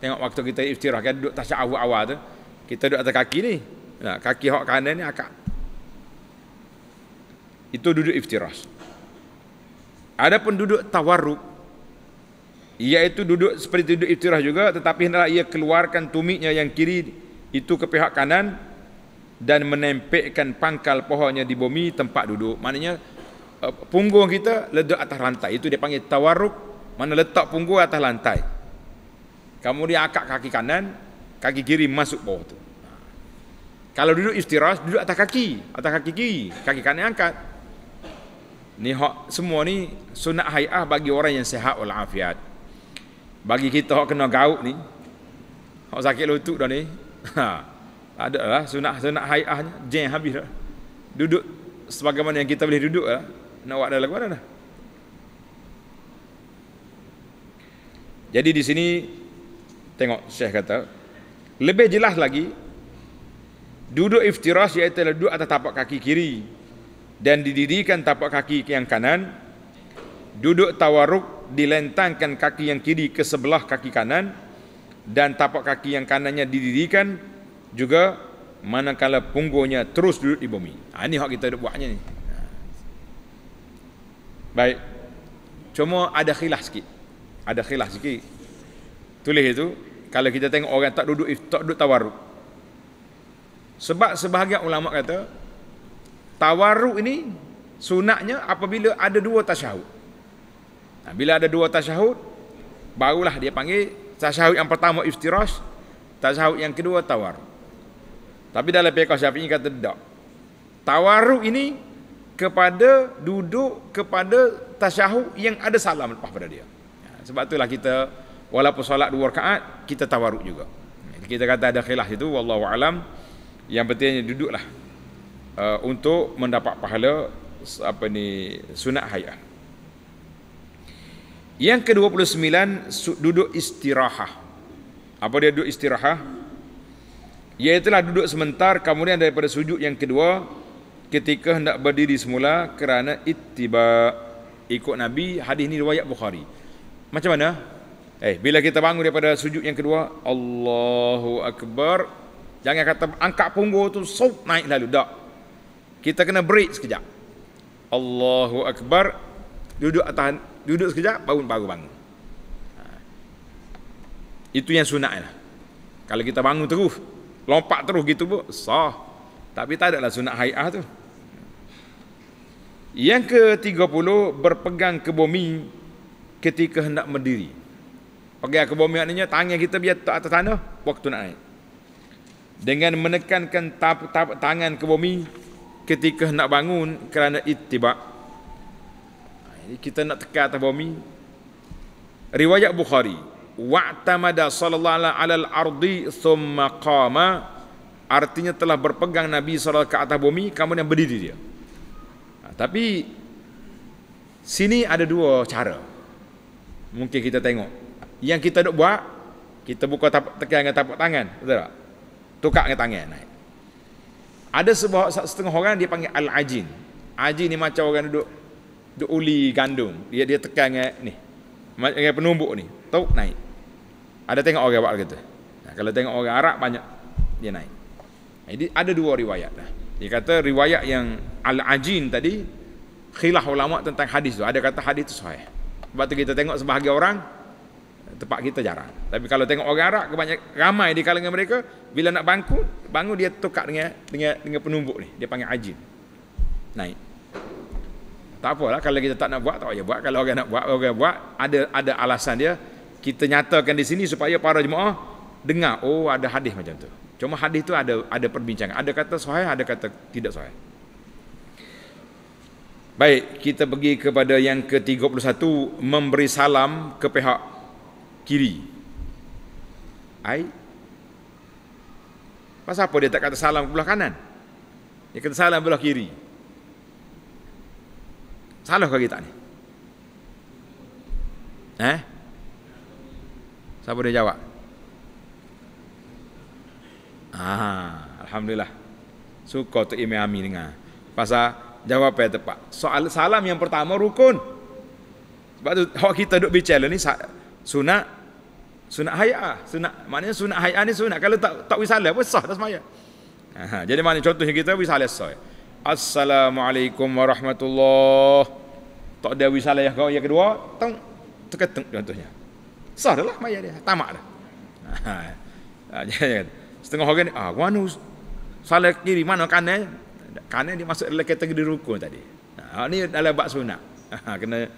Tengok waktu kita iftirah kan duduk tasyahud awal tu, kita duduk atas kaki ni. Nah, kaki hak kanan ni akak. Itu duduk iftirah. Adapun duduk tawarruk iaitu duduk seperti duduk iftirah juga tetapi hendaklah ia keluarkan tumitnya yang kiri itu ke pihak kanan dan menempelkan pangkal pohonnya di bumi tempat duduk. Maknanya eh, punggung kita letak atas rantai itu dia panggil tawarruk mana letak punggung atas lantai. Kamu Kemudian akak kaki kanan, kaki kiri masuk bawah tu. Kalau duduk istirahat, duduk atas kaki, atas kaki kiri, kaki kanan angkat. Ni hak semua ni sunat hayah bagi orang yang sehat wal afiat. Bagi kita hak kena gaut ni. Hak sakit lutut dah ni. Ha. Ada lah sunat sunat hayahnya, jeng habis dah. Duduk sebagaimana yang kita boleh duduk lah. Nak buat dalam mana dah. Jadi di sini tengok Syekh kata lebih jelas lagi duduk iftiras iaitu duduk atas tapak kaki kiri dan didirikan tapak kaki yang kanan duduk tawaruk dilentangkan kaki yang kiri ke sebelah kaki kanan dan tapak kaki yang kanannya didirikan juga manakala punggungnya terus duduk di bumi ha, ini hak kita buatnya ni ha. baik cuma ada khilaf sikit ada khilaf sikit. Tulis itu kalau kita tengok orang tak duduk tak duduk tawaruk. Sebab sebahagian ulama kata tawaruk ini sunatnya apabila ada dua tasyahud. Nah, bila ada dua tasyahud barulah dia panggil tasyahud yang pertama iftirash, tasyahud yang kedua tawar. Tapi dalam fiqh ini kata tidak. Tawaruk ini kepada duduk kepada tasyahud yang ada salam lepas pada dia. Sebab itulah kita walaupun solat dua rakaat kita tawaruk juga. Kita kata ada khilaf itu wallahu alam. Yang pentingnya duduklah uh, untuk mendapat pahala apa ni sunat haya. Yang ke-29 duduk istirahah. Apa dia duduk istirahah? Iaitulah duduk sementar kemudian daripada sujud yang kedua ketika hendak berdiri semula kerana ittiba ikut nabi hadis ini riwayat bukhari macam mana? Eh, bila kita bangun daripada sujud yang kedua, Allahu Akbar. Jangan kata angkat punggung tu sok naik lalu dak. Kita kena break sekejap. Allahu Akbar. Duduk tahan, duduk sekejap bangun baru bangun. Ha. Itu yang sunatlah. Kalau kita bangun terus, lompat terus gitu pun sah. Tapi tak ada lah sunat haiah tu. Yang ke-30 berpegang ke bumi ketika hendak berdiri. Pakai okay, kebomi maknanya tangan kita biar tak atas tanah waktu nak naik. Dengan menekankan tap, tap, tangan ke bumi ketika hendak bangun kerana itibak. Jadi ha, kita nak tekan atas bumi. Riwayat Bukhari. Wa'tamada sallallahu alaihi alal ardi thumma qama artinya telah berpegang Nabi SAW ke atas bumi kemudian berdiri dia. Ha, tapi sini ada dua cara mungkin kita tengok yang kita duk buat kita buka tapak, tekan dengan tapak tangan betul tak tukar dengan tangan naik ada sebuah setengah orang dia panggil al-ajin ajin ni macam orang duduk duk uli gandum dia dia tekan dengan ni macam dengan penumbuk ni tau naik ada tengok orang buat gitu nah, kalau tengok orang Arab banyak dia naik jadi ada dua riwayat lah. Dia kata riwayat yang Al-Ajin tadi khilaf ulama tentang hadis tu. Ada kata hadis tu sahih. Sebab tu kita tengok sebahagian orang tempat kita jarang. Tapi kalau tengok orang Arab kebanyak ramai di kalangan mereka bila nak bangku, bangku dia tukar dengan dengan dengan penumbuk ni. Dia panggil ajin. Naik. Tak apalah kalau kita tak nak buat tak payah buat. Kalau orang nak buat, orang buat ada ada alasan dia. Kita nyatakan di sini supaya para jemaah dengar oh ada hadis macam tu. Cuma hadis tu ada ada perbincangan. Ada kata sahih, ada kata tidak sahih. Baik, kita pergi kepada yang ke-31 memberi salam ke pihak kiri. Ai. Pasal apa dia tak kata salam ke belah kanan? Dia kata salam belah kiri. Salah ke kita ni? Eh? Siapa dia jawab? Ah, alhamdulillah. Suka tu imam amin dengar. Pasal Jawapan yang tepat. Soal salam yang pertama rukun. Sebab tu hak kita duk bicara ni sunat sunat haya, sunat maknanya sunat haya ni sunat kalau tak tak wis salam sah tak semaya. Ha, jadi mana contohnya kita wis salam sah. Assalamualaikum warahmatullahi. Tak ada wis salam yang kau yang kedua, tong teketeng contohnya. Sah dah lah maya dia, tamak dah. Ha, ha. Ha, jadi, setengah orang ni, ah, wanu salam kiri mana kanan kerana dia masuk dalam kategori rukun tadi. Ha, ini adalah bab sunat. Ha, ha, kena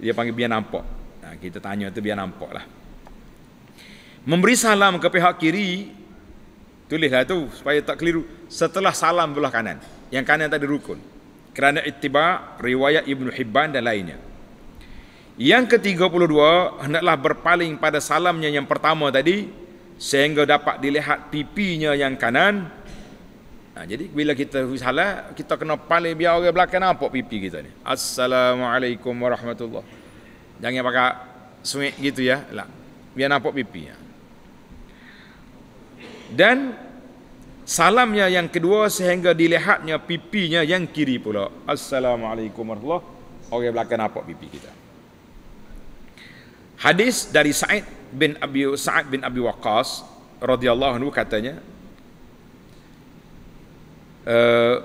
dia panggil biar nampak. Ha, kita tanya tu biar nampak lah. Memberi salam ke pihak kiri, tulislah tu supaya tak keliru. Setelah salam belah kanan. Yang kanan tadi rukun. Kerana ittiba riwayat Ibn Hibban dan lainnya. Yang ke-32, hendaklah berpaling pada salamnya yang pertama tadi, sehingga dapat dilihat pipinya yang kanan, Ha, jadi bila kita salah, kita kena paling biar orang belakang nampak pipi kita ni. Assalamualaikum warahmatullahi. Jangan pakai sungit gitu ya. Lah. Biar nampak pipi. Ya. Dan salamnya yang kedua sehingga dilihatnya pipinya yang kiri pula. Assalamualaikum warahmatullahi. Orang belakang nampak pipi kita. Hadis dari Sa'id bin Abi Sa'id bin Abi Waqqas radhiyallahu anhu katanya Eh,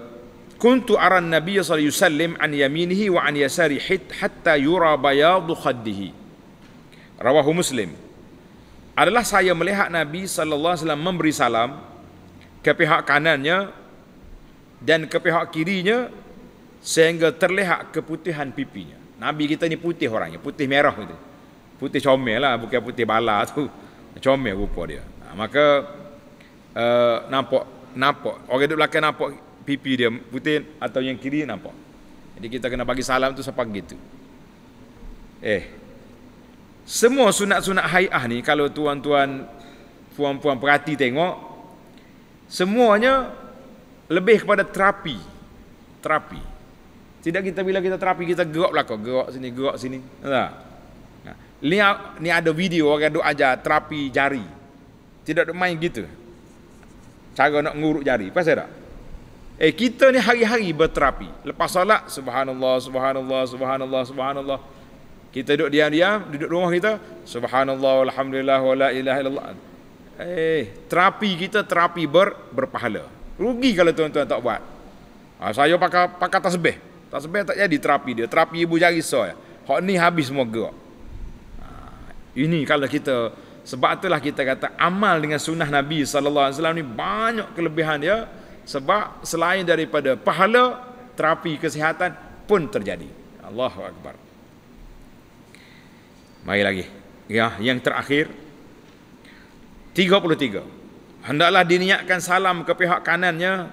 kuntu كنت أرى النبي صلى الله عليه وسلم عن يمينه وعن يساره hatta يرى بياض خده رواه Muslim. adalah saya melihat Nabi sallallahu alaihi wasallam memberi salam ke pihak kanannya dan ke pihak kirinya sehingga terlihat keputihan pipinya. Nabi kita ni putih orangnya, putih merah itu. Putih comel lah, bukan putih bala tu. Comel rupa dia. Ha, maka uh, nampak nampak. Orang duduk belakang nampak pipi dia putih atau yang kiri nampak. Jadi kita kena bagi salam tu sampai gitu. Eh. Semua sunat-sunat haiah ni kalau tuan-tuan puan-puan perhati tengok semuanya lebih kepada terapi. Terapi. Tidak kita bila kita terapi kita gerak belakang, gerak sini, gerak sini. Ha. Nah. Ni, ni ada video orang duk ajar terapi jari. Tidak duk main gitu cara nak nguruk jari pasal tak eh kita ni hari-hari berterapi lepas solat subhanallah subhanallah subhanallah subhanallah kita duduk diam-diam duduk rumah kita subhanallah alhamdulillah wala ilaha illallah eh terapi kita terapi ber, berpahala rugi kalau tuan-tuan tak buat ha, saya pakai pakai tasbih tasbih tak jadi terapi dia terapi ibu jari saya hok ni habis semua gerak ha, ini kalau kita sebab itulah kita kata amal dengan sunnah Nabi sallallahu alaihi wasallam ni banyak kelebihan dia ya. sebab selain daripada pahala terapi kesihatan pun terjadi. Allahu akbar. Mari lagi. Ya, yang terakhir 33. Hendaklah diniatkan salam ke pihak kanannya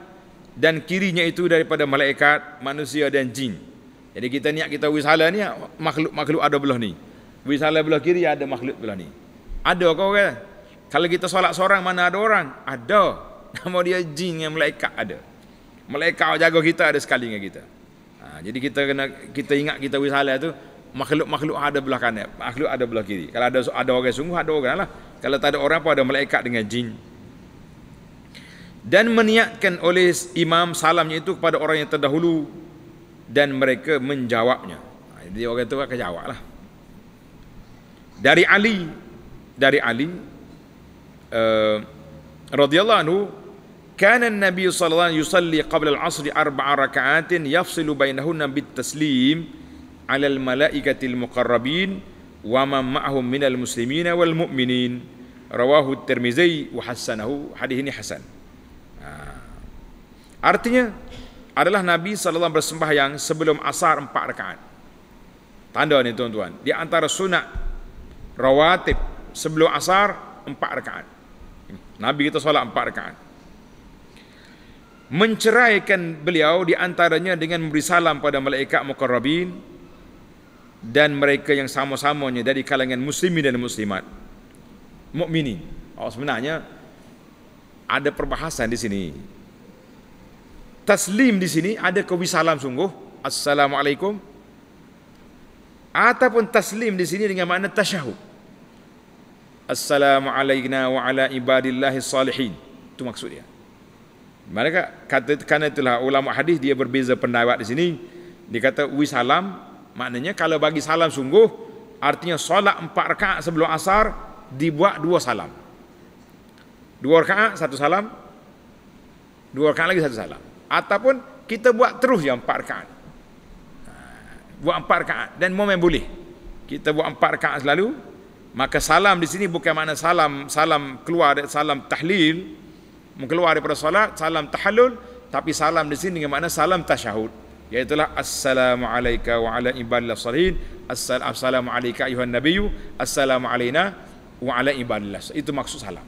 dan kirinya itu daripada malaikat, manusia dan jin. Jadi kita niat kita wisala ni makhluk-makhluk ada belah ni. Wisala belah kiri ada makhluk belah ni. Ada ke orang? Kalau kita solat seorang mana ada orang? Ada. <laughs> Nama dia jin dengan malaikat ada. Malaikat jaga kita ada sekali dengan kita. Ha, jadi kita kena kita ingat kita wis salat tu makhluk-makhluk ada belah kanan, makhluk ada belah kiri. Kalau ada ada orang sungguh ada orang lah. Kalau tak ada orang pun ada malaikat dengan jin. Dan meniatkan oleh imam salamnya itu kepada orang yang terdahulu dan mereka menjawabnya. Ha, jadi orang itu akan jawab lah. Dari Ali dari Ali uh, radhiyallahu anhu kana an-nabi sallallahu alaihi yusalli qabla al-'asr arba'a rak'atin yafsilu bainahunna bit-taslim 'ala al-mala'ikati al-muqarrabin wa man ma'hum min al-muslimina wal mu'minin rawahu at-tirmizi wa hasanahu hadis ini hasan ah. artinya adalah Nabi SAW yang sebelum asar empat rakaat. Tanda ni tuan-tuan. Di antara sunat rawatib sebelum asar empat rakaat. Nabi kita solat empat rakaat. Menceraikan beliau di antaranya dengan memberi salam pada malaikat mukarrabin dan mereka yang sama-samanya dari kalangan muslimin dan muslimat. mukmini. Oh sebenarnya ada perbahasan di sini. Taslim di sini ada kewi salam sungguh. Assalamualaikum. Ataupun taslim di sini dengan makna tasyahud assalamu alaikum wa ala ibadillahi salihin itu maksud dia mereka kata kerana itulah ulama hadis dia berbeza pendapat di sini dia kata wi salam maknanya kalau bagi salam sungguh artinya solat empat rakaat sebelum asar dibuat dua salam dua rakaat satu salam dua rakaat lagi satu salam ataupun kita buat terus yang empat rakaat ha, buat empat rakaat dan momen boleh kita buat empat rakaat selalu Maka salam di sini bukan makna salam salam keluar salam tahlil keluar daripada solat salam tahallul tapi salam di sini dengan makna salam tasyahud iaitu lah, assalamu alayka wa ala ibadil salihin assalamu alayka ayuhan nabiyyu assalamu alayna wa ala ibadil itu maksud salam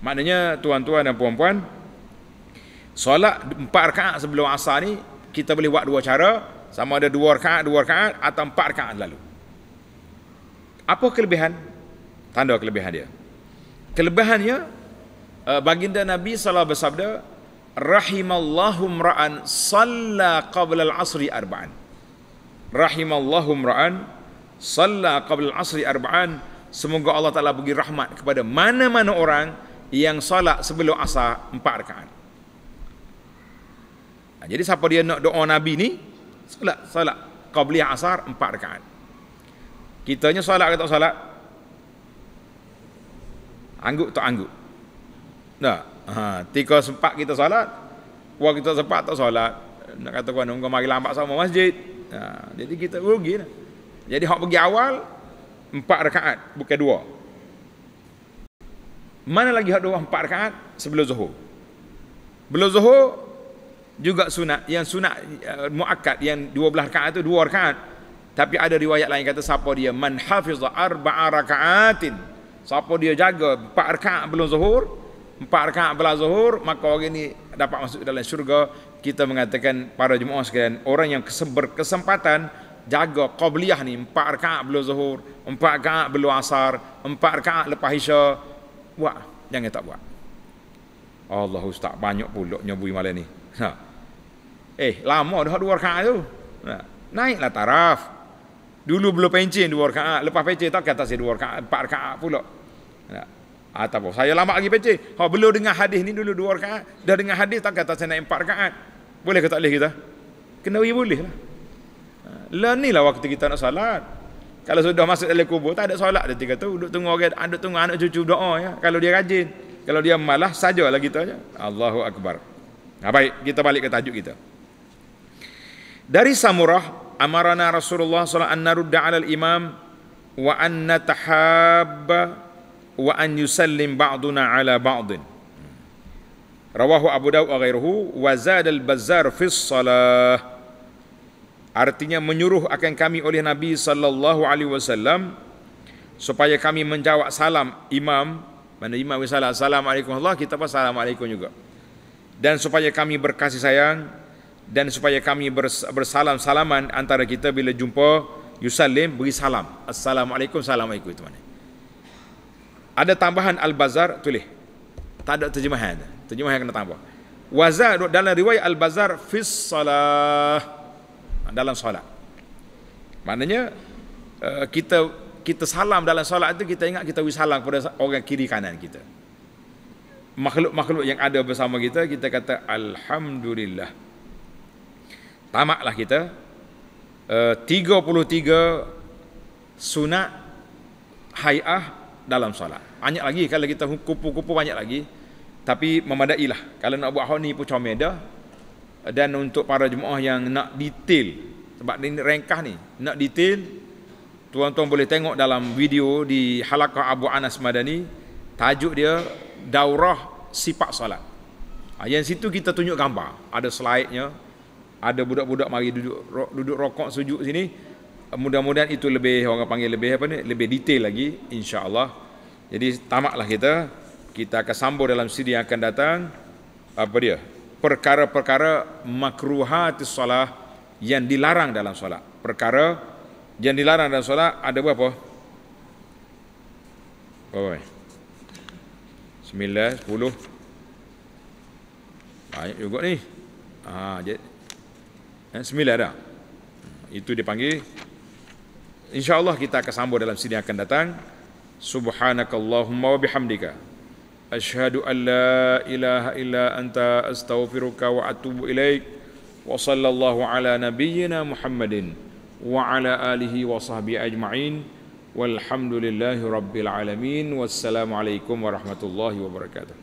maknanya tuan-tuan dan puan-puan solat empat rakaat sebelum asar ni kita boleh buat dua cara sama ada dua rakaat dua rakaat atau empat rakaat lalu apa kelebihan? Tanda kelebihan dia. Kelebihannya eh, baginda Nabi sallallahu alaihi wasallam. rahimallahu ra'an salla qabla al-asri arba'an. Rahimallahu ra'an salla qabla al-asri arba'an. Semoga Allah Taala bagi rahmat kepada mana-mana orang yang solat sebelum asar empat rakaat. Jadi siapa dia nak doa Nabi ni? Solat solat qabla asar empat rakaat. Kitanya solat ke tak solat? Angguk tak angguk? Tak. Ha, tika sempat kita salat, wah kita sempat tak salat Nak kata kau nunggu mari lambat sama masjid. Ha, jadi kita rugi. Lah. Jadi hak pergi awal empat rakaat bukan dua. Mana lagi hak dua empat rakaat sebelum zuhur? Belum zuhur juga sunat yang sunat uh, muakkad yang belah rakaat itu dua rakaat. Tapi ada riwayat lain kata siapa dia man hafiz arba'a rakaatin. Siapa dia jaga empat rakaat belum zuhur, empat rakaat belum zuhur, maka orang ini dapat masuk dalam syurga. Kita mengatakan para jemaah sekalian, orang yang berkesempatan jaga qabliyah ni empat rakaat belum zuhur, empat rakaat belum asar, empat rakaat lepas isya buat jangan tak buat. Allah ustaz banyak pula nyobui malam ni. Ha. Eh, lama dah dua rakaat tu. Ha. Naiklah taraf. Dulu belum pencin dua rakaat, ah, lepas pencin tak kata ah, ah, saya dua rakaat, empat rakaat pula. Ya. Ataupun saya lama lagi pencin. Ha belum dengar hadis ni dulu dua rakaat, dah dengar hadis tak kata saya nak empat rakaat. Boleh ke tak boleh kita? Kena we boleh lah. Lah ni lah waktu kita nak salat. Kalau sudah masuk dalam kubur tak ada solat dia tiga tu duduk tunggu orang ada tunggu anak cucu doa ya. Kalau dia rajin, kalau dia malah sajalah kita aja. Allahu akbar. Nah, baik, kita balik ke tajuk kita. Dari Samurah amarana Rasulullah SAW an narudda al-imam wa an natahabba wa an yusallim ba'duna ala ba'din. Rawahu Abu Dawud wa ghairuhu wa zadal bazar fi salah. Artinya menyuruh akan kami oleh Nabi sallallahu alaihi wasallam supaya kami menjawab salam imam mana imam wa salam assalamualaikum Allah kita pun salam alaikum juga. Dan supaya kami berkasih sayang dan supaya kami bersalam-salaman antara kita bila jumpa Yusalim beri salam. Assalamualaikum, Assalamualaikum itu mana. Ada tambahan Al-Bazar tulis. Tak ada terjemahan. Terjemahan kena tambah. Wazar dalam riwayat Al-Bazar fis salah dalam solat. Maknanya eh, kita kita salam dalam solat itu kita ingat kita beri salam kepada orang kiri kanan kita. Makhluk-makhluk yang ada bersama kita kita kata alhamdulillah tamaklah kita eh, uh, 33 sunat hai'ah dalam solat banyak lagi kalau kita kupu-kupu banyak lagi tapi memadailah kalau nak buat hal ni pun comel dah dan untuk para jemaah yang nak detail sebab ni rengkah ni nak detail tuan-tuan boleh tengok dalam video di halakah Abu Anas Madani tajuk dia daurah sifat solat ah, yang situ kita tunjuk gambar ada slide-nya ada budak-budak mari duduk ro, duduk rokok sujud sini mudah-mudahan itu lebih orang panggil lebih apa ni lebih detail lagi insyaallah jadi tamaklah kita kita akan sambung dalam siri yang akan datang apa dia perkara-perkara makruhat solat yang dilarang dalam solat perkara yang dilarang dalam solat ada berapa berapa ni 9 10 banyak juga ni ha jadi Eh, sembilan dah. Itu dipanggil. InsyaAllah kita akan sambung dalam sini akan datang. Subhanakallahumma wa bihamdika. Ashadu an la ilaha illa anta astaghfiruka wa atubu ilaik. Wa sallallahu ala nabiyyina Muhammadin. Wa ala alihi wa sahbihi ajma'in. Walhamdulillahi rabbil alamin. Wassalamualaikum warahmatullahi wabarakatuh.